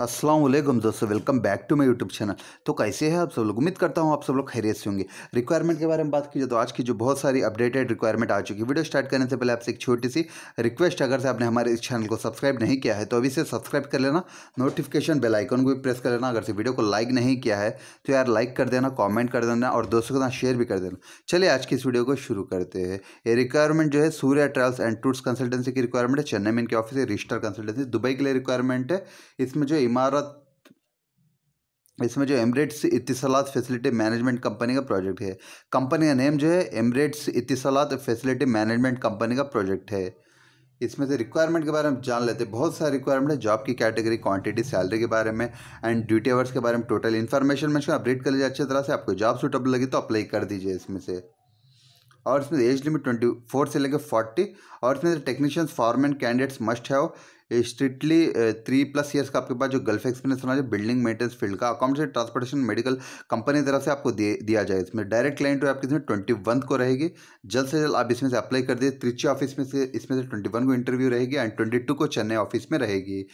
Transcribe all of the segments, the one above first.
असलम दोस्तों welcome back to my YouTube channel तो कैसे हैं आप सब लोग उम्मीद करता हूँ आप सब लोग खैरियत से होंगे रिक्वायरमेंट के बारे में बात की जाए तो आज की जो बहुत सारी अपडेटेड रिक्वायरमेंट आ चुकी है वीडियो स्टार्ट करने से पहले आपसे एक छोटी सी रिक्वेस्ट अगर से आपने हमारे इस चैनल को सब्सक्राइब नहीं किया है तो अभी से सब्सक्राइब कर लेना नोटिफिकेशन बेल आइकन को भी प्रेस कर लेना अगर से वीडियो को लाइक नहीं किया है तो यार लाइक कर देना कॉमेंट कर देना और दोस्तों के साथ शेयर भी कर देना चलिए आज की इस वीडियो को शुरू करते हैं ये रिक्वायरमेंट जो है Surya travels and tours consultancy की रिक्वायरमेंट है चेन्नई में इनके ऑफिस है रजिस्टर कंसल्टेंसी दुबई के लिए रिक्वायरमेंट है इसमें जो इमारत इसमें जो Emirates Etisalat facility management company का प्रोजेक्ट है कंपनी का नेम जो है Emirates Etisalat facility management company का प्रोजेक्ट है इसमें से रिक्वायरमेंट के बारे में जान लेते हैं बहुत सारे रिक्वायरमेंट है जॉब की कैटेगरी क्वांटिटी सैलरी के बारे में एंड ड्यूटी आवर्स के बारे में टोटल इन्फॉर्मेशन में मैं अपडेट कर लीजिए अच्छी तरह से आपको जॉब सूटेबल लगी तो अप्लाई कर दीजिए इसमें से और इसमें एज लिमिट ट्वेंटी फोर से लेकर फोर्टी और इसमें technicians foreman candidates must have strictly three plus years का आपके पास जो गल्फ एक्सपीरियंस होना चाहिए बिल्डिंग मेंटेनेंस फील्ड का अकाउंटेशन ट्रांसपोर्टेशन मेडिकल कंपनी तरफ से आपको दे, दिया जाए इसमें डायरेक्ट क्लाइंट हो आपकी इसमें ट्वेंटी वन को रहेगी जल्द से जल्द आप इसमें से अप्लाई कर दिए त्रिची ऑफिस में से इसमें से ट्वेंटी वन को इंटरव्यू रहेगी एंड ट्वेंटी टू को चेन्नई ऑफिस में रहेगी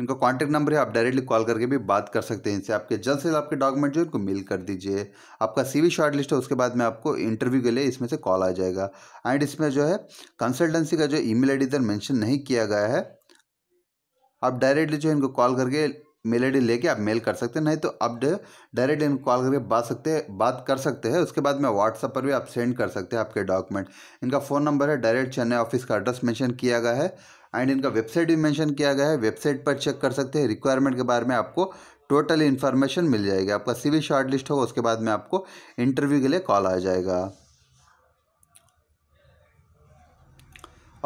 इनका कॉन्टैक्ट नंबर है आप डायरेक्टली कॉल करके भी बात कर सकते हैं इनसे आपके जल्द से जल्द आपके डॉक्यूमेंट जो इनको मेल कर दीजिए आपका सीवी शॉर्ट लिस्ट है उसके बाद में आपको इंटरव्यू के लिए इसमें से कॉल आ जाएगा एंड इसमें जो है कंसल्टेंसी का जो ईमेल आईडी इधर मेंशन नहीं किया गया है आप डायरेक्टली जो इनको कॉल करके मेल आई लेके आप मेल कर सकते हैं नहीं तो आप डायरेक्ट इनको कॉल करके बात सकते बात कर सकते हैं उसके बाद में व्हाट्सअप पर भी आप सेंड कर सकते हैं आपके डॉक्यूमेंट इनका फ़ोन नंबर है डायरेक्ट चेन्नई ऑफिस का एड्रेस मैंशन किया गया है एंड इनका वेबसाइट भी मैंशन किया गया है वेबसाइट पर चेक कर सकते हैं रिक्वायरमेंट के बारे में आपको टोटल इन्फॉर्मेशन मिल जाएगी आपका सी वी शॉर्ट लिस्ट होगा उसके बाद में आपको इंटरव्यू के लिए कॉल आ जाएगा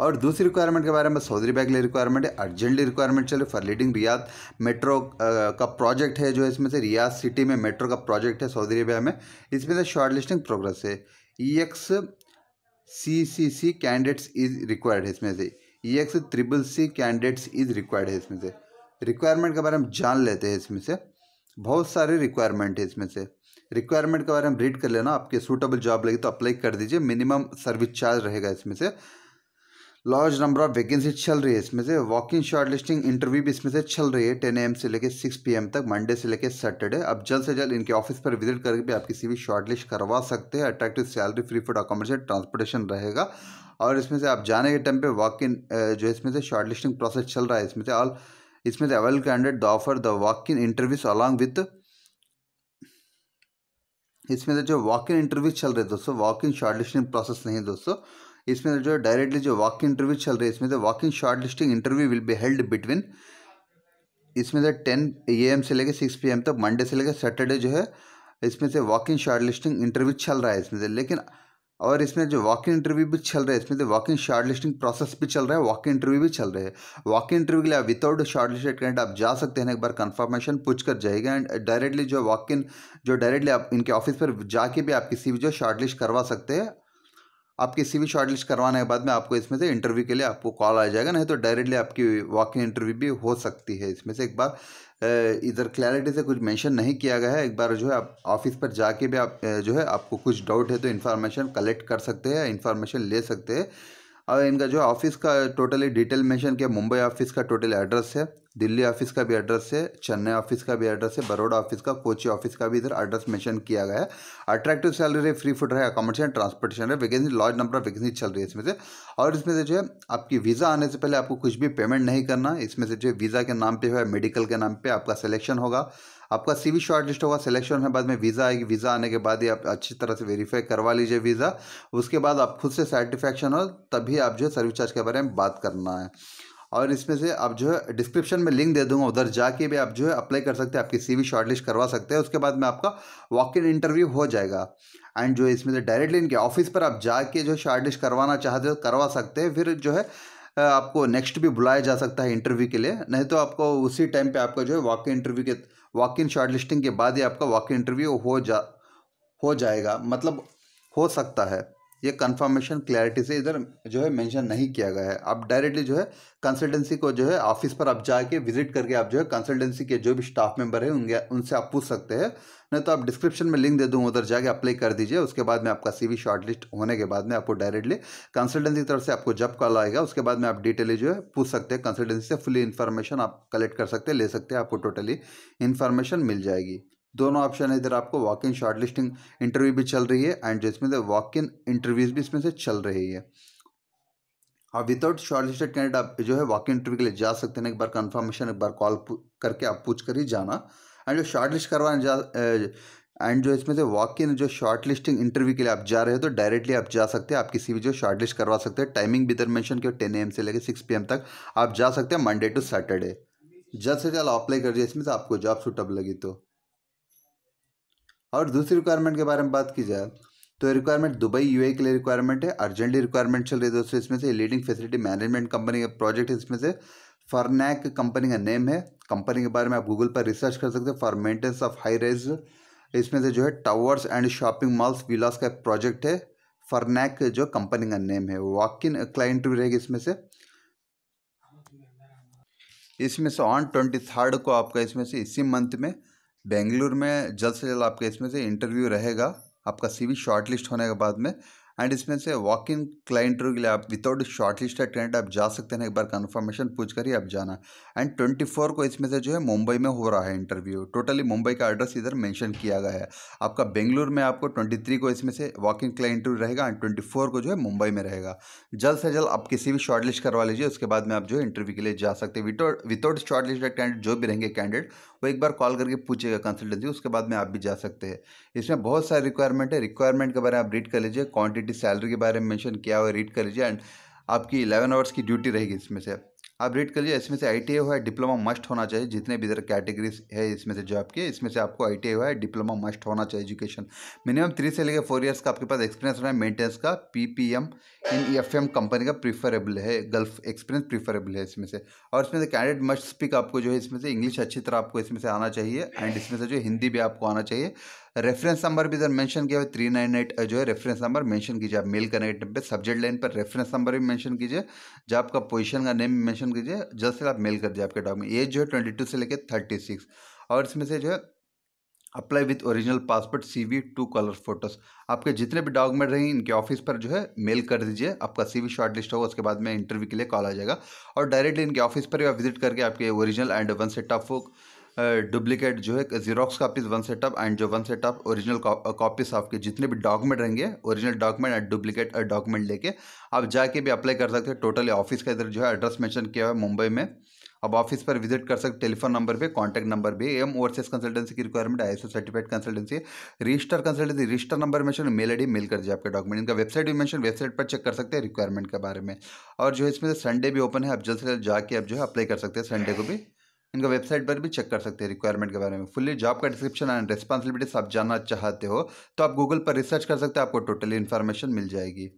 और दूसरी रिक्वायरमेंट के बारे में सऊदी बैग लिए रिक्वायरमेंट है अर्जेंटली रिक्वायरमेंट चले फॉर लीडिंग रियाद मेट्रो का प्रोजेक्ट है जो इसमें से रियाद सिटी में मेट्रो का प्रोजेक्ट है सऊदी अरेबिया में इसमें से शॉर्ट लिस्टिंग प्रोग्रेस है E X C C C candidates is required है इसमें से E X triple C candidates is required है इसमें से रिक्वायरमेंट के बारे में जान लेते हैं इसमें से बहुत सारे रिक्वायरमेंट है इसमें से रिक्वायरमेंट के बारे में रीड कर लेना आपके सूटेबल जॉब लगी तो अप्लाई कर दीजिए मिनिमम सर्विस चार्ज रहेगा इसमें से लार्ज नंबर ऑफ वैकेंसी चल रही है इसमें से walk in shortlisting interview भी इसमें से चल रही है टेन एम से लेकर सिक्स पी एम तक मंडे से लेकर सैटरडे आप जल्द से जल्द इनके ऑफिस पर विजिट करके भी आप किसी भी शॉर्ट लिस्ट करवा सकते हैं attractive salary free food accommodation transportation रहेगा और इसमें से आप जाने के टाइम पे वॉक इन जो इसमें से शॉर्ट लिस्टिंग प्रोसेस चल रहा है इसमें से ऑल इसमें से avail candidate the offer the walk in interviews along with इसमें से जो वॉक इन इंटरव्यू चल रहे दोस्तों walk in shortlisting process नहीं दोस्तों इसमें जो डायरेक्टली जो वॉक इंटरव्यू चल रही है इसमें से walking shortlisting interview will be held between इसमें से टेन ए एम से लेकर सिक्स पी एम तक मंडे से लेकर सैटरडे जो है इसमें से वॉकिंग शॉर्ट लिस्टिंग इंटरव्यू चल रहा है इसमें से लेकिन और इसमें जो वॉकिंग इंटरव्यू भी चल रहा है इसमें से वॉकिंग शॉर्ट लिस्टिंग प्रोसेस भी चल रहा है वॉकिंग इंटरव्यू भी चल रहा है वॉकिंग इंटरव्यू के लिए विदाउट शॉर्ट लिस्टेड कैंडिडेट आप जा सकते हैं एक बार कंफर्मेशन पूछ कर जाएगा एंड डायरेक्टली जो वॉक इन जो डायरेक्टली आप इनके ऑफिस पर जाके भी आप किसी भी जो शॉर्ट लिस्ट करवा सकते हैं आपके सी वी शॉर्टलिस्ट करवाने के बाद में आपको इसमें से इंटरव्यू के लिए आपको कॉल आ जाएगा नहीं तो डायरेक्टली आपकी वॉक इन इंटरव्यू भी हो सकती है इसमें से एक बार इधर क्लैरिटी से कुछ मेंशन नहीं किया गया है एक बार जो है आप ऑफिस पर जाके भी आप जो है आपको कुछ डाउट है तो इन्फॉर्मेशन कलेक्ट कर सकते हैं इन्फॉर्मेशन ले सकते हैं और इनका जो ऑफिस का टोटली डिटेल मेंशन किया मुंबई ऑफिस का टोटल एड्रेस है दिल्ली ऑफिस का भी एड्रेस है चेन्नई ऑफिस का भी एड्रेस है बड़ोड़ा ऑफिस का कोची ऑफिस का भी इधर एड्रेस मेंशन किया गया है अट्रैक्टिव सैलरी है फ्री फूड है अकोमोडेशन ट्रांसपोर्टेशन है वैकेंसी लॉज नंबर ऑफ वैकेंसी चल रही है इसमें से और इसमें से जो है आपकी वीज़ा आने से पहले आपको कुछ भी पेमेंट नहीं करना इसमें से जो वीज़ा के नाम पर है मेडिकल के नाम पर आपका सिलेक्शन होगा आपका सी वी शॉर्ट लिस्ट होगा सिलेक्शन होने बाद में वीज़ा आएगी वीज़ा आने के बाद ही आप अच्छी तरह से वेरीफाई करवा लीजिए वीज़ा उसके बाद आप खुद से सेटिस्फैक्शन हो तभी आप जो है सर्विस चार्ज के बारे में बात करना है और इसमें से आप जो है डिस्क्रिप्शन में लिंक दे दूंगा उधर जाके भी आप जो है अप्लाई कर सकते हैं आपकी सीवी शॉर्टलिस्ट करवा सकते हैं उसके बाद में आपका वॉक इन इंटरव्यू हो जाएगा एंड जो इसमें से डायरेक्टली इनके ऑफिस पर आप जाके जो शॉर्टलिस्ट करवाना चाहते हो करवा सकते हैं फिर जो है आपको नेक्स्ट भी बुलाया जा सकता है इंटरव्यू के लिए नहीं तो आपको उसी टाइम पर आपका जो है वॉक इंटरव्यू के वॉक इन शॉर्ट लिस्टिंग के बाद ही आपका वॉक इंटरव्यू हो जा हो जाएगा मतलब हो सकता है ये कंफर्मेशन क्लैरिटी से इधर जो है मेंशन नहीं किया गया है आप डायरेक्टली जो है कंसल्टेंसी को जो है ऑफिस पर आप जाके विजिट करके आप जो है कंसल्टेंसी के जो भी स्टाफ मेंबर हैं उनके उनसे आप पूछ सकते हैं नहीं तो आप डिस्क्रिप्शन में लिंक दे दूँ उधर जाके अप्लाई कर दीजिए उसके बाद में आपका सी सीवी शॉर्टलिस्ट होने के बाद में आपको डायरेक्टली कंसल्टेंसी की तरफ से आपको जब कॉल आएगा उसके बाद में आप डिटेली जो है पूछ सकते हैं कंसल्टेंसी से फुली इन्फॉर्मेशन आप कलेक्ट कर सकते हैं ले सकते हैं आपको टोटली इन्फॉर्मेशन मिल जाएगी दोनों ऑप्शन है इधर आपको walk in shortlisting interview भी चल रही है एंड जिसमें से वॉक इन इंटरव्यूज भी इसमें से चल रही है और विदाउट शॉर्ट लिस्टेड कैंडिडेट आप जो है वॉक इन इंटरव्यू के लिए जा सकते हैं एक बार कंफर्मेशन एक बार कॉल करके आप पूछ कर ही जाना एंड जो शॉर्ट लिस्ट करवाने जा एंड जो इसमें से वॉक इन जो शॉर्ट लिस्टिंग इंटरव्यू के लिए आप जा रहे हो तो डायरेक्टली आप जा सकते हैं आप किसी भी जो शॉर्ट लिस्ट करवा सकते हैं टाइमिंग भी इधर मैंशन किया टेन एम से लेकर सिक्स पी तक आप जा सकते हैं मंडे टू सैटरडे जल्द से जल्द अप्लाई कर दिए इसमें से आपको जॉब सूटअप लगी तो और दूसरी रिक्वायरमेंट के बारे में बात की जाए तो रिक्वायरमेंट दुबई यूएई के लिए रिक्वायरमेंट है अर्जेंटली रिक्वायरमेंट चल रही है दोस्तों इसमें से लीडिंग फैसिलिटी मैनेजमेंट कंपनी का प्रोजेक्ट है इसमें से फरनैक कंपनी का नेम है कंपनी के बारे में आप गूगल पर रिसर्च कर सकते हैं for maintenance of high rise इसमें से जो है towers and shopping malls villas का प्रोजेक्ट है फरनेक जो कंपनी का नेम है वॉक इन क्लाइंट भी रहेगी इसमें से इसमें से ऑन ट्वेंटी थर्ड को आपका इसमें से इसी मंथ में बेंगलुरु में जल्द से जल्द आपके इसमें से इंटरव्यू रहेगा आपका सीवी शॉर्टलिस्ट होने के बाद में एंड इसमें से वॉक इन क्लाइंट के लिए आप विदाउट शॉर्ट लिस्ट अटेंड आप जा सकते हैं एक बार कन्फर्मेशन पूछ कर ही आप जाना एंड ट्वेंटी फोर को इसमें से जो है मुंबई में हो रहा है इंटरव्यू टोटली मुंबई का एड्रेस इधर मेंशन किया गया है आपका बेंगलुरु में आपको ट्वेंटी थ्री को इसमें से वॉक इन क्लाइंट रहेगा एंड ट्वेंटी फोर को जो है मुंबई में रहेगा जल्द से जल्द आप किसी भी शॉर्ट लिस्ट करवा लीजिए उसके बाद में आप जो है इंटरव्यू के लिए जा सकते हैं विदाउट शॉर्ट लिस्ट अटेंड जो भी रहेंगे कैंडिडेट वो एक बार कॉल करके पूछेगा कंसल्टेंसी उसके बाद में आप भी जा सकते हैं इसमें बहुत सारे रिक्वायरमेंट है रिक्वायरमेंट के बारे में आप रीड कर लीजिए क्वांटिटी सैलरी के बारे में मैंशन किया हुआ रीड कर लीजिए एंड आपकी इलेवन आवर्स की ड्यूटी रहेगी इसमें से आप रीड करिए इसमें से आई हुआ है डिप्लोमा मस्ट होना चाहिए जितने भी इधर कैटेगरीज है इसमें से जॉब के इसमें से आपको आई हुआ है डिप्लोमा मस्ट होना चाहिए एजुकेशन मिनिमम थ्री से लेकर फोर ईयर्स का आपके पास एक्सपीरियंस होना है मेंटेनेंस का P P M in F M company का प्रीफरेबल है गल्फ एक्सपीरियंस प्रीफरेबल है इसमें से और इसमें से कैंडिडेट मस्ट स्पीक आपको जो है इसमें से इंग्लिश अच्छी तरह आपको इसमें से आना चाहिए एंड इसमें से जो हिंदी भी आपको आना चाहिए रेफरेंस नंबर भी इधर मेंशन किया हुआ थ्री नाइन एट जो है रेफरेंस नंबर मेंशन कीजिए आप मेल करने के टाइम पे सब्जेक्ट लाइन पर रेफरेंस नंबर भी मेंशन कीजिए जब आपका पोजीशन का नेम मेंशन कीजिए जल्द से आप मेल कर दीजिए आपके डॉक्यूमेंट एज जो है ट्वेंटी टू से लेकर थर्टी सिक्स और इसमें से जो है apply with original passport C V two colour photos आपके जितने भी डॉक्यूमेंट रहेंगे इनके ऑफिस पर जो है मेल कर दीजिए आपका सी वी शॉर्ट लिस्ट होगा उसके बाद में इंटरव्यू के लिए कॉल आ जाएगा और डायरेक्टली इनके ऑफिस पर भी आप विजिट करके आपके original and one set of duplicate जो है xerox copies one setup and जो वन सेटअप ओरिजिनल कॉपीज आपके जितने भी डॉक्यूमेंट रहेंगे original document and duplicate document लेके आप जाके भी अप्लाई कर सकते हैं टोटली ऑफिस का इधर जो है एड्रेस मेंशन किया है मुंबई में अब ऑफिस पर विजिट कर सकते टेलीफोन नंबर भी कॉन्टैक्ट नंबर भी एम ओवरसीज कंसल्टेंसी की requirement I S certified consultancy register consultancy register number mention mail D mail कर दीजिए आपके डॉक्यूमेंट इनका वेबसाइट भी मेंशन वेबसाइट पर चेक कर सकते हैं रिक्वायरमेंट के बारे में और जो इसमें संडे भी ओपन है आप जल्द से जल्द जाके आप जो है अप्लाई कर सकते हैं संडे को भी इनका वेबसाइट पर भी चेक कर सकते हैं रिक्वायरमेंट के बारे में फुल्ली जॉब का डिस्क्रिप्शन एंड रिस्पॉन्सिबिलिटीज आप जानना चाहते हो तो आप गूगल पर रिसर्च कर सकते हैं आपको टोटली इन्फॉर्मेशन मिल जाएगी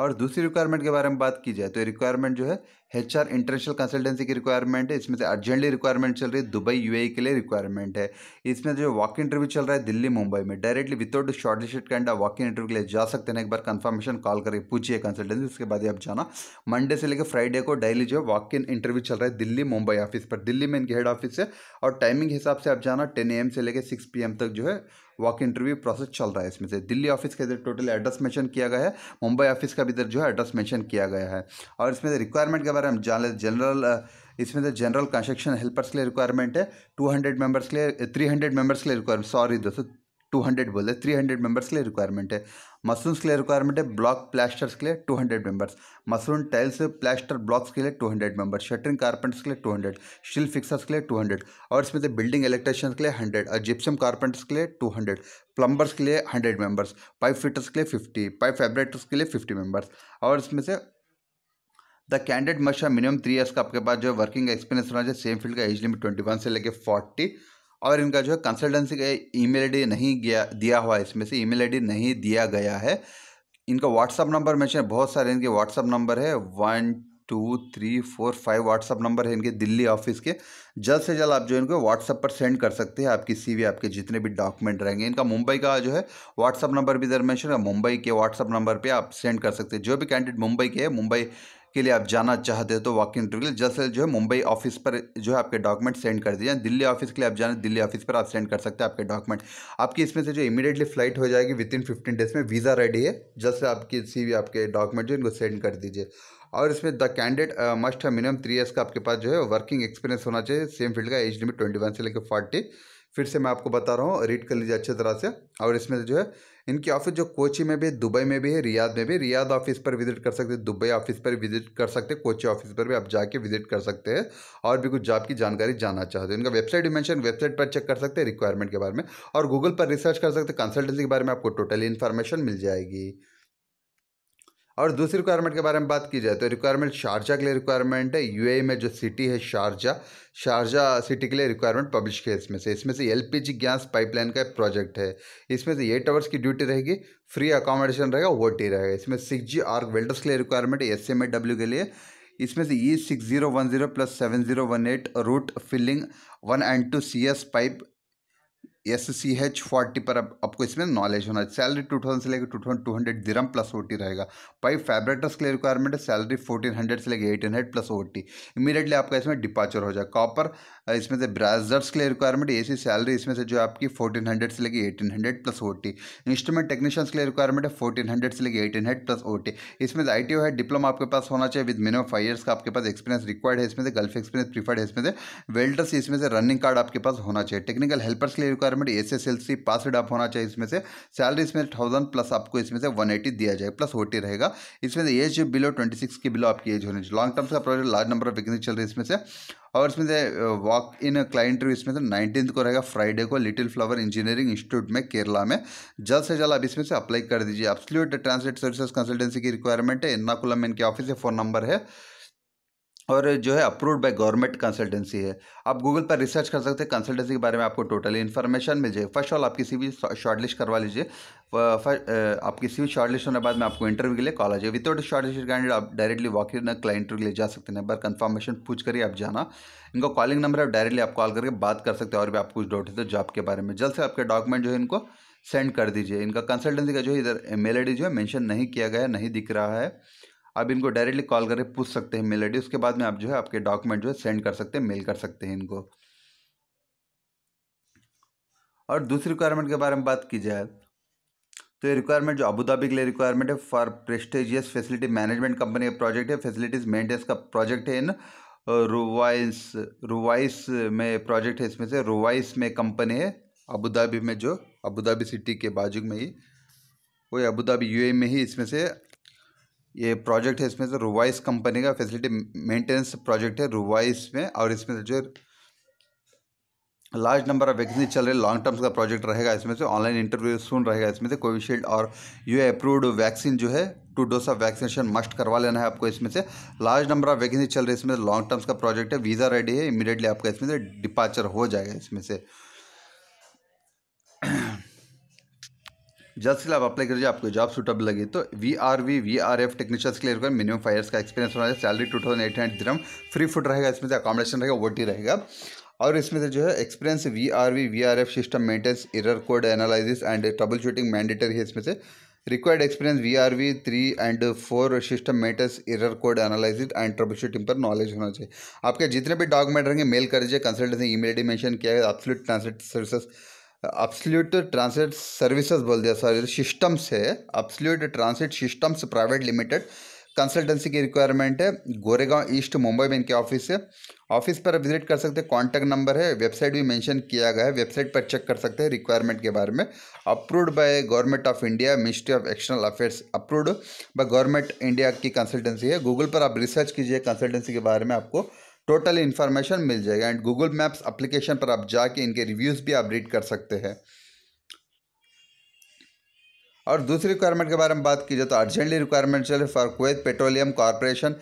और दूसरी रिक्वायरमेंट के बारे में बात की जाए तो ये रिक्वायरमेंट जो है एच आर इंटरनेशनल कंसल्टेंसी की रिक्वायरमेंट है इसमें से अर्जेंटली रिक्वायरमेंट चल रही है दुबई यू e के लिए रिक्वायरमेंट है इसमें जो वॉक इंटरव्यू चल रहा है दिल्ली मुंबई में directly without shortlisted candidate walk in interview के लिए जा सकते हैं एक बार कंफर्मेशन कॉल करके पूछिए कंसल्टेंसी उसके बाद ही आप जाना मंडे से लेकर फ्राइडे को डेली जो वॉक इन इंटरव्यू चल रहा है दिल्ली मुंबई ऑफिस पर दिल्ली में इनके हेड ऑफिस है और टाइमिंग हिसाब से आप जाना टेन ए से लेकर सिक्स पी तक जो है वॉक इंटरव्यू प्रोसेस चल रहा है इसमें से दिल्ली ऑफिस का इधर टोटल एड्रेस मेंशन किया गया है मुंबई ऑफिस का भी इधर जो है एड्रेस मेंशन किया गया है और इसमें रिक्वायरमेंट के पर हम जनरल इसमें तो जनरल कंस्ट्रक्शन हेल्पर्स के लिए रिक्वायरमेंट है टू हंड्रेड मेम्बर्स के लिए थ्री हंड्रेड मेम्बर्स के लिए रिक्वायरमेंट सॉरी दोस्तों टू हंड्रेड बोले थ्री हंड्रेड मेम्बर्स के लिए रिक्वायरमेंट है मशरूम्स के लिए रिक्वायरमेंट है ब्लॉक प्लास्टर्स के लिए two hundred members mushroom tiles plaster blocks के लिए two hundred members shuttering carpenters के लिए टू हंड्रेड स्टील फिक्सर्स के लिए टू हंड्रेड और इसमें से बिल्डिंग इलेक्ट्रिशियंस के लिए हंड्रेड और जिप्सम कारपेंटर्स के लिए टू हंड्रेड प्लम्बर्स के लिए हंड्रेड मेम्बर्स पाइप फिटर्स के लिए फिफ्टी पाइप फैब्रेटर्स के लिए फिफ्टी मेम्बर्स और इसमें से द कैंडिडेट मशा मिनिमम थ्री ईयर्स का आपके पास जो है वर्किंग एक्सपीरियंस होना चाहिए सेम फील्ड का एज लिमिट ट्वेंटी वन से लेके फोर्टी और इनका जो है कंसल्टेंसी का ईमेल आईडी नहीं गया दिया हुआ है इसमें से ईमेल आईडी नहीं दिया गया है इनका व्हाट्सअप नंबर मेंशन बहुत सारे इनके व्हाट्सअप नंबर है one two three four five WhatsApp number है इनके दिल्ली ऑफिस के जल्द से जल्द आप जो इनको व्हाट्सअप पर सेंड कर सकते हैं आपकी सीवी आपके जितने भी डॉक्यूमेंट रहेंगे इनका मुंबई का जो है व्हाट्सअप नंबर भी इधर मैंशन है मुंबई के व्हाट्सअप नंबर पर आप सेंड कर सकते हैं जो भी कैंडिडेट मुंबई के है मुंबई के लिए आप जाना चाहते हो तो वॉक इन इंटरव्यू के लिए जल्द से जो है मुंबई ऑफिस पर जो है आपके डॉक्यूमेंट सेंड कर दिए दिल्ली ऑफिस के लिए आप जाना दिल्ली ऑफिस पर आप सेंड कर सकते हैं आपके डॉक्यूमेंट आपकी इसमें से जो इमीडिएटली फ्लाइट हो जाएगी विद इन फिफ्टीन डेज में वीज़ा रेडी है जल्द से आपकी सी आपके डॉक्यूमेंट जो इनको सेंड कर दीजिए और इसमें द कैंडिडेट मस्ट है मिनिमम थ्री ईयर्स का आपके पास जो है वर्किंग एक्सपीरियंस होना चाहिए सेम फील्ड का एज लिमिट ट्वेंटी वन से लेकर फोर्टी फिर से मैं आपको बता रहा हूँ रीड कर लीजिए अच्छे तरह से और इसमें जो है इनकी ऑफिस जो कोची में भी है दुबई में भी है रियाद में भी रियाद ऑफिस पर विजिट कर सकते हैं दुबई ऑफिस पर विजिट कर सकते हैं कोची ऑफिस पर भी आप जाके विजिट कर सकते हैं और भी कुछ जॉब की जानकारी जानना चाहते हैं इनका वेबसाइट मैंशन वेबसाइट पर चेक कर सकते हैं रिक्वायरमेंट के बारे में और गूगल पर रिसर्च कर सकते हैं कंसल्टेंसी के बारे में आपको टोटल इन्फॉर्मेशन मिल जाएगी और दूसरी रिक्वायरमेंट के बारे में बात की जाए तो रिक्वायरमेंट शारजा के लिए रिक्वायरमेंट है यूएई e में जो सिटी है शारजा शारजा सिटी के लिए रिक्वायरमेंट पब्लिश किया इसमें से इसमें से एलपीजी गैस पाइपलाइन का प्रोजेक्ट है इसमें से एट आवर्स की ड्यूटी रहेगी फ्री अकोमोडेशन रहेगा वो टी रहेगा इसमें सिक्स जी आर्क वेल्डर्स के लिए रिक्वायरमेंट है एस एम डब्ल्यू के लिए इसमें से E six zero one zero plus seven zero one eight route filling one and two C S pipe S C H forty पर अब आपको इसमें नॉलेज होना चाहिए सैलरी टू थाउजेंड से लेकर two thousand two hundred dirham plus OT रहेगा भाई फैब्रेटर्स के लिए रिक्वायरमेंट है सैलरी फोर्टीन हंड्रेड से लेकर eighteen hundred plus OT immediately आपका इसमें डिपार्चर हो जाए कॉपर इसमें से ब्राजर्स के लिए रिक्वायरमेंट सी सैलरी इसमें से जो आपकी फोर्टीन हंड्रेड से लेकर eighteen hundred plus OT instrument technicians के लिए रिक्वायरमेंट है फोर्टीन हंड्रेड से लेकर एटीन हंड्रेड प्लस टी इसमें आई टी है डिप्लोमा आपके पास होना चाहिए विद मिनिमम फाइव ईयर्स का आपके पास एक्सपीरियंस रिक्वायर्ड है इसमें से गल्फ एक्सपीरियंस प्रीफर्ड है इसमें से वेल्डर्स इसमें से रनिंग कार्ड आपके पास होना चाहिए टेक्निकल हेल्पर्स के लिए require requirement S S L C pass आप होना चाहिए इसमें से सैलरी इसमें थाउजेंड प्लस आपको इसमें से वन एटी दिया जाएगा प्लस ओटी रहेगा इसमें से एज बिलो ट्वेंटी सिक्स के बिलो आपकी एज होनी चाहिए लॉन्ग टर्म का project large number of vacancy चल रही है इसमें से और इसमें से वॉक इन क्लाइंट इंटरव्यू इसमें से नाइनटीन को रहेगा फ्राइडे को लिटिल फ्लावर इंजीनियरिंग इंस्टीट्यूट में केरला में जल्द से जल्द आप इसमें से अप्लाई कर दीजिए एब्सोल्यूट ट्रांसलेट सर्विसेज कंसल्टेंसी की रिक्वायरमेंट है एर्नाकुलम इनके ऑफिस से फ़ोन नंबर है और जो है अप्रूव्ड बाय गवर्नमेंट कंसल्टेंसी है आप गूगल पर रिसर्च कर सकते हैं कंसल्टेंसी के बारे में आपको टोटली इन्फॉर्मेशन मिल जाएगी फर्स्ट ऑल आपकी सीवी शॉर्टलिस्ट करवा लीजिए आपकी सीवी शॉर्टलिस्ट होने के बाद में आपको इंटरव्यू के लिए कॉल आ जाए विदाउट शॉर्टलिस्ट कैंडिडेट आप डायरेक्टली वॉक इन क्लाइंट के लिए जा सकते हैं नंबर कंफर्मेशन पूछ कर ही आप जाना इनको कॉलिंग नंबर आप डायरेक्टली आप कॉल करके बात कर सकते हैं और भी आपको कुछ डाउट है तो जॉब के बारे में जल्द से आपके डॉक्यूमेंट जो है इनको सेंड कर दीजिए इनका कंसल्टेंसी का जो है इधर मेल आई जो है मैंशन नहीं किया गया नहीं दिख रहा है आप इनको डायरेक्टली कॉल करके पूछ सकते हैं मेल आई उसके बाद में आप जो है आपके डॉक्यूमेंट जो है सेंड कर सकते हैं मेल कर सकते हैं इनको और दूसरी रिक्वायरमेंट के बारे में बात की जाए तो ये रिक्वायरमेंट जो अबूधाबी के लिए रिक्वायरमेंट है for prestigious facility management company का प्रोजेक्ट है फैसिलिटीज मेंटेनेंस का प्रोजेक्ट है इन रुवाइस रुवाइस में प्रोजेक्ट है इसमें से रुवाइस में कंपनी है अबूधाबी में जो अबूधाबी सिटी के बाजू में ही वही अबूधाबी यू में ही इसमें से ये प्रोजेक्ट है इसमें से रुवाइस कंपनी का फैसिलिटी मेंटेनेंस प्रोजेक्ट है रुवाइस में और इसमें जो लार्ज नंबर ऑफ वैकेंसी चल रही है लॉन्ग टर्म्स का प्रोजेक्ट रहेगा इसमें से ऑनलाइन इंटरव्यू सुन रहेगा इसमें से कोविशील्ड और यू अप्रूव्ड वैक्सीन जो है two dose of vaccination must करवा लेना है आपको इसमें से लार्ज नंबर ऑफ वैकेंसी चल रही है इसमें लॉन्ग टर्म्स का प्रोजेक्ट है वीज़ा रेडी है इमीडिएटली आपका इसमें से डिपार्चर हो जाएगा इसमें से जल्द से आप अप्लाई करिए आपको जॉब सुटेबल लगे तो V R V V R F technicians के लिए मिनिमम फाइव ईयर्स का एक्सपीरियंस होना चाहिए salary two thousand eight hundred dinar free food रहेगा इसमें से अकोमोडेशन रहेगा वो टी रहेगा और इसमें से जो है experience V R V V R F system maintenance error code analysis and trouble shooting mandatory है इसमें से required experience V R V three and four system matters error code analysis and trouble shooting पर knowledge होना चाहिए आपके जितने भी document रहेंगे मेल कर दीजिए consultancy email D mention किया है absolute translate services absolute translate services बोल दिया सॉरी सिस्टम्स है absolute translate systems private limited consultancy की रिक्वायरमेंट है गोरेगांव ईस्ट मुंबई में इनके ऑफिस है ऑफिस पर विजिट कर सकते हैं कॉन्टैक्ट नंबर है वेबसाइट भी मेंशन किया गया है वेबसाइट पर चेक कर सकते हैं रिक्वायरमेंट के बारे में approved by government of India ministry of external affairs approved by government India की कंसल्टेंसी है गूगल पर आप रिसर्च कीजिए कंसल्टेंसी के बारे में आपको टोटल इन्फॉर्मेशन मिल जाएगा एंड गूगल मैप्स अप्लीकेशन पर आप जाके इनके रिव्यूज़ भी आप रीड कर सकते हैं और दूसरी रिक्वायरमेंट के बारे में बात की जाए तो अर्जेंटली रिक्वायरमेंट चले फॉर कुवैत पेट्रोलियम कॉरपोरेशन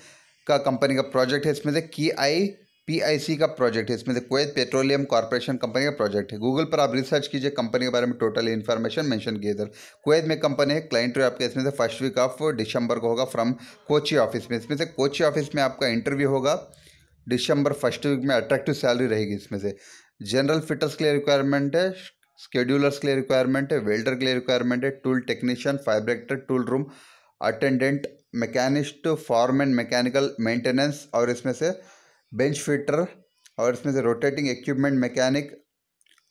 का कंपनी का प्रोजेक्ट है इसमें से की आई पी आई सी का प्रोजेक्ट है इसमें से कुवैत पेट्रोलियम कॉरपोरेशन कंपनी का प्रोजेक्ट है गूगल पर आप रिसर्च कीजिए कंपनी के बारे में टोटल इन्फॉर्मेशन मेंशन किए इधर कुवैत में कंपनी है क्लाइंट रो आपके इसमें से फर्स्ट वीक ऑफ दिसंबर को होगा फ्रॉम कोची ऑफिस में इसमें से कोची ऑफिस में आपका इंटरव्यू होगा दिसंबर फर्स्ट वीक में अट्रैक्टिव सैलरी रहेगी इसमें से जनरल फिटर्स के लिए रिक्वायरमेंट है स्केड्यूलर्स के लिए रिक्वायरमेंट है वेल्डर के लिए रिक्वायरमेंट है tool technician fabricator tool room attendant machinist and mechanical maintenance और इसमें से बेंच फिटर और इसमें से रोटेटिंग इक्विपमेंट मैकेनिक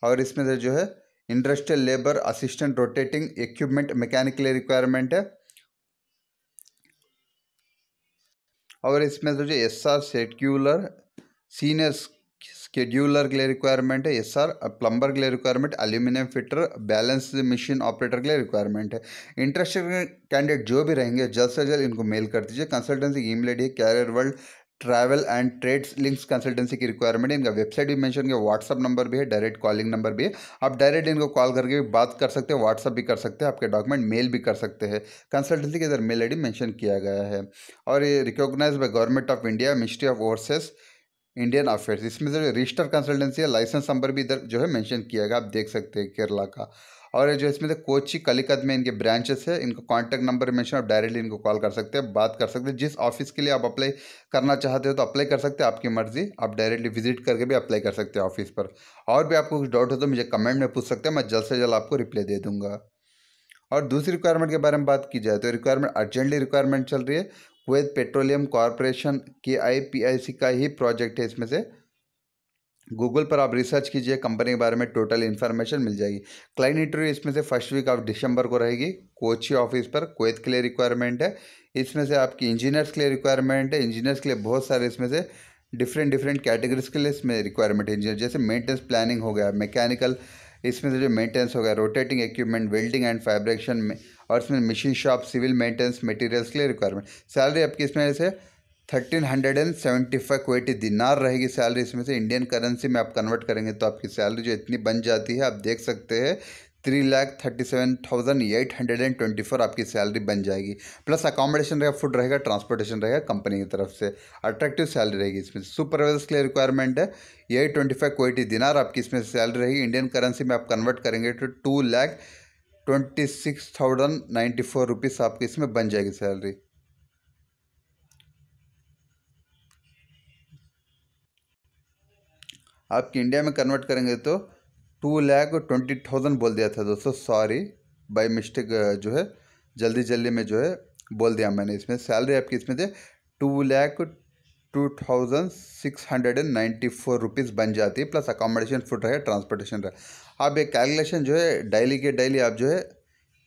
और इसमें से जो है industrial labour assistant rotating equipment mechanic के लिए रिक्वायरमेंट है अगर इसमें सोचिए S R scheduler senior scheduler के लिए रिक्वायरमेंट है एस आर प्लम्बर के लिए requirement aluminium fitter balance machine operator के लिए रिक्वायरमेंट है इंटरेस्टेड कैंडिडेट जो भी रहेंगे जल्द से जल्द इनको मेल कर दीजिए consultancy email I D career world travel and trades links consultancy की रिक्वायरमेंट है इनका वेबसाइट भी मेंशन किया व्हाट्सअप नंबर भी है डायरेक्ट कॉलिंग नंबर भी है आप डायरेक्ट इनको कॉल करके भी बात कर सकते हैं व्हाट्सअप भी कर सकते हैं आपके डॉक्यूमेंट मेल भी कर सकते हैं कंसल्टेंसी के इधर मेल आई मैंशन किया गया है और ये recognise by government of India ministry of overseas Indian affairs इसमें जो रजिस्टर कंसल्टेंसी है लाइसेंस नंबर भी इधर जो है मेंशन किया गया आप देख सकते हैं केरला का और जो इसमें से कोची कलिकत में इनके ब्रांचेस है इनका कांटेक्ट नंबर मेंशन आप डायरेक्टली इनको कॉल कर सकते हैं बात कर सकते हैं जिस ऑफिस के लिए आप अप्लाई करना चाहते हो तो अप्लाई कर सकते हैं आपकी मर्जी आप डायरेक्टली विजिट करके भी अप्लाई कर सकते हैं ऑफिस पर और भी आपको कुछ डाउट हो तो मुझे कमेंट में पूछ सकते हैं मैं जल्द से जल्द आपको रिप्लाई दे दूँगा और दूसरी रिक्वायरमेंट के बारे में बात की जाए तो रिक्वायरमेंट अर्जेंटली रिक्वायरमेंट चल रही है कुवैत पेट्रोलियम कॉरपोरेशन की आईपीआईसी का ही प्रोजेक्ट है इसमें से गूगल पर आप रिसर्च कीजिए कंपनी के बारे में टोटल इन्फॉर्मेशन मिल जाएगी क्लाइंट इंटरव्यू इसमें से फर्स्ट वीक ऑफ दिसंबर को रहेगी कोची ऑफिस पर कुवैत के लिए रिक्वायरमेंट है इसमें से आपकी इंजीनियर्स के लिए रिक्वायरमेंट है इंजीनियर्स के लिए बहुत सारे इसमें से डिफरेंट डिफरेंट कैटेगरीज के लिए इसमें रिक्वायरमेंट है इंजीनियर जैसे मेंटेनेंस प्लानिंग हो गया मैकेनिकल इसमें से जो मेंटेनेंस हो गया rotating equipment welding and fabrication में और इसमें machine shop civil maintenance materials के लिए रिक्वायरमेंट सैलरी आपकी इसमें जैसे thirteen hundred and seventy five Kuwaiti dinar रहेगी सैलरी इसमें से इंडियन करेंसी में आप कन्वर्ट करेंगे तो आपकी सैलरी जो इतनी बन जाती है आप देख सकते हैं three lakh thirty seven thousand eight hundred and twenty four आपकी सैलरी बन जाएगी प्लस अकोमोडेशन रहेगा फूड रहेगा ट्रांसपोर्टेशन रहेगा कंपनी की तरफ से अट्रैक्टिव सैलरी रहेगी इसमें सुपरवाइजर्स के लिए रिक्वायरमेंट है एट ट्वेंटी फाइव क्वेटी दिनार आपकी इसमें सैलरी रहेगी इंडियन करेंसी में आप कन्वर्ट करेंगे तो two lakh twenty six thousand ninety four rupees आपकी इसमें बन जाएगी सैलरी आपकी इंडिया में कन्वर्ट करेंगे तो टू लैख ट्वेंटी थाउजेंड बोल दिया था दोस्तों सॉरी बाय मिस्टेक जो है जल्दी जल्दी में जो है बोल दिया मैंने इसमें सैलरी आपकी इसमें थे two lakh two thousand six hundred and ninety four rupees बन जाती है प्लस अकोमोडेशन फूड रहे ट्रांसपोर्टेशन रहे आप एक कैलकुलेशन जो है डेली के डेली आप जो है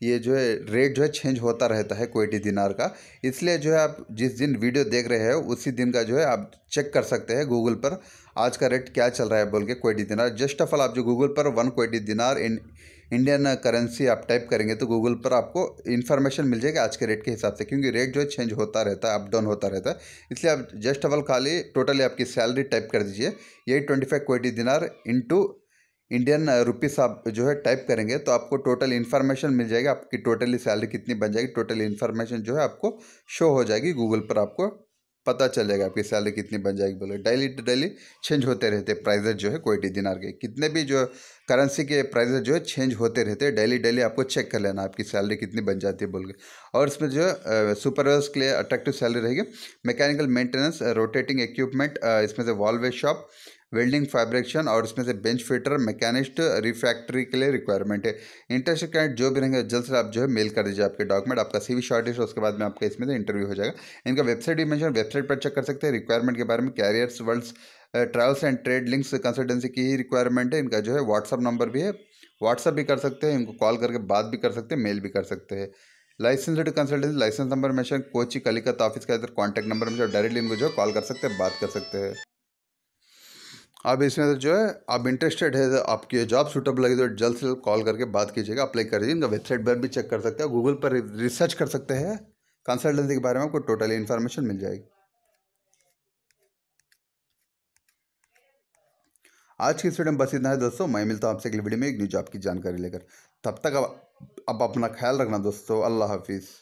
ये जो है रेट जो है चेंज होता रहता है कोयटी दिनार का इसलिए जो है आप जिस दिन वीडियो देख रहे हो उसी दिन का जो है आप चेक कर सकते हैं गूगल पर आज का रेट क्या चल रहा है बोल के कोयटी दिनार जस्ट ऑफ ऑल आप जो गूगल पर one Kuwaiti dinar in Indian currency आप टाइप करेंगे तो गूगल पर आपको इन्फॉर्मेशन मिल जाएगी आज के रेट के हिसाब से क्योंकि रेट जो है चेंज होता रहता है अप डाउन होता रहता है इसलिए आप जस्ट ऑफ ऑल खाली टोटली आपकी सैलरी टाइप कर दीजिए यही ट्वेंटी फाइव कोयटी दिनार इंटू इंडियन रुपीस uh, आप जो है टाइप करेंगे तो आपको टोटल इन्फॉर्मेशन मिल जाएगी आपकी टोटली सैलरी कितनी बन जाएगी टोटल इन्फॉर्मेशन जो है आपको शो हो जाएगी गूगल पर आपको पता चल जाएगा आपकी सैलरी कितनी बन जाएगी बोले डेली टू डेली चेंज होते रहते प्राइजेज जो है कोयटी दिनार के कितने भी जो करेंसी के प्राइजेज जो है चेंज होते रहते हैं डेली डेली आपको चेक कर लेना आपकी सैलरी कितनी बन जाती है बोल के और इसमें जो है सुपरवाइज uh, के लिए अट्रैक्टिव सैलरी रहेगी मैकेनिकल मेंटेनेंस रोटेटिंग इक्विपमेंट इसमें से वॉलवे शॉप वेल्डिंग फैब्रिकेशन और इसमें से बेंच फिटर मैकेनिस्ट रिफैक्ट्री के लिए रिक्वायरमेंट है इंटरेस्ट कैंडिडेट जो भी रहेंगे जल्द से आप जो है मेल कर दीजिए आपके डॉक्यूमेंट आपका सी वी शॉर्टेज उसके बाद में आपका इसमें से इंटरव्यू हो जाएगा इनका वेबसाइट भी मैं वेबसाइट पर चेक कर सकते हैं रिक्वायरमेंट के बारे में careers world travels and trade links consultancy की ही रिक्वायरमेंट है इनका जो है व्हाट्सअप नंबर भी है व्हाट्सअप भी कर सकते हैं इनको कॉल करके बात भी कर सकते हैं मेल भी कर सकते हैं लाइसेंसड कंसल्टेंसी लाइसेंस नंबर मैं कोची कलिकत ऑफिस का इधर कॉन्टैक्ट नंबर मेंशन डायरेक्टली इनको जो है कॉल कर सकते हैं बात कर सकते हैं आप इसमें जो है आप इंटरेस्टेड है आपकी जॉब सूटेबल लगे तो जल्द से जल्द कॉल करके बात कीजिएगा अप्लाई कर दीजिए इनका वेबसाइट पर भी चेक कर सकते हैं गूगल पर रिसर्च कर सकते हैं कंसल्टेंसी के बारे में आपको टोटली इन्फॉर्मेशन मिल जाएगी आज की इस वीडियो में बस इतना है दोस्तों मैं मिलता हूँ आपसे अगली वीडियो में एक न्यू जॉब की जानकारी लेकर तब तक अब अब अपना ख्याल रखना दोस्तों अल्लाह हाफिज़